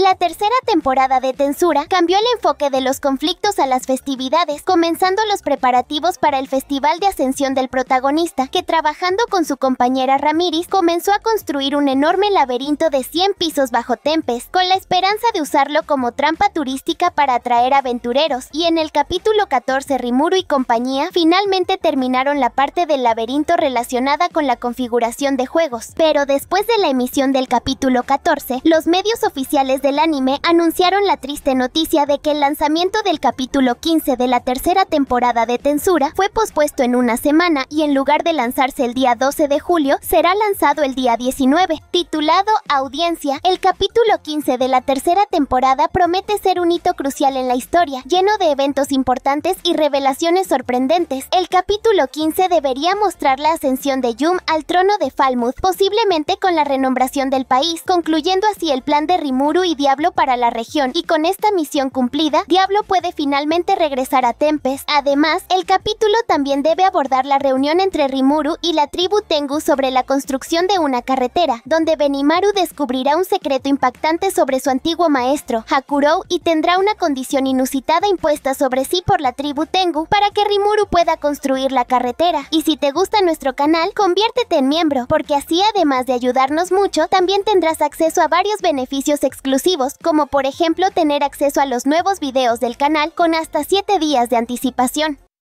La tercera temporada de Tensura cambió el enfoque de los conflictos a las festividades, comenzando los preparativos para el Festival de Ascensión del protagonista, que trabajando con su compañera Ramírez comenzó a construir un enorme laberinto de 100 pisos bajo Tempes, con la esperanza de usarlo como trampa turística para atraer aventureros, y en el capítulo 14 Rimuru y compañía finalmente terminaron la parte del laberinto relacionada con la configuración de juegos, pero después de la emisión del capítulo 14, los medios oficiales de el anime anunciaron la triste noticia de que el lanzamiento del capítulo 15 de la tercera temporada de Tensura fue pospuesto en una semana y en lugar de lanzarse el día 12 de julio, será lanzado el día 19. Titulado Audiencia, el capítulo 15 de la tercera temporada promete ser un hito crucial en la historia, lleno de eventos importantes y revelaciones sorprendentes. El capítulo 15 debería mostrar la ascensión de Yum al trono de Falmouth, posiblemente con la renombración del país, concluyendo así el plan de Rimuru y Diablo para la región y con esta misión cumplida, Diablo puede finalmente regresar a Tempest. Además, el capítulo también debe abordar la reunión entre Rimuru y la tribu Tengu sobre la construcción de una carretera, donde Benimaru descubrirá un secreto impactante sobre su antiguo maestro, Hakurou, y tendrá una condición inusitada impuesta sobre sí por la tribu Tengu para que Rimuru pueda construir la carretera. Y si te gusta nuestro canal, conviértete en miembro, porque así además de ayudarnos mucho, también tendrás acceso a varios beneficios exclusivos como por ejemplo tener acceso a los nuevos videos del canal con hasta 7 días de anticipación.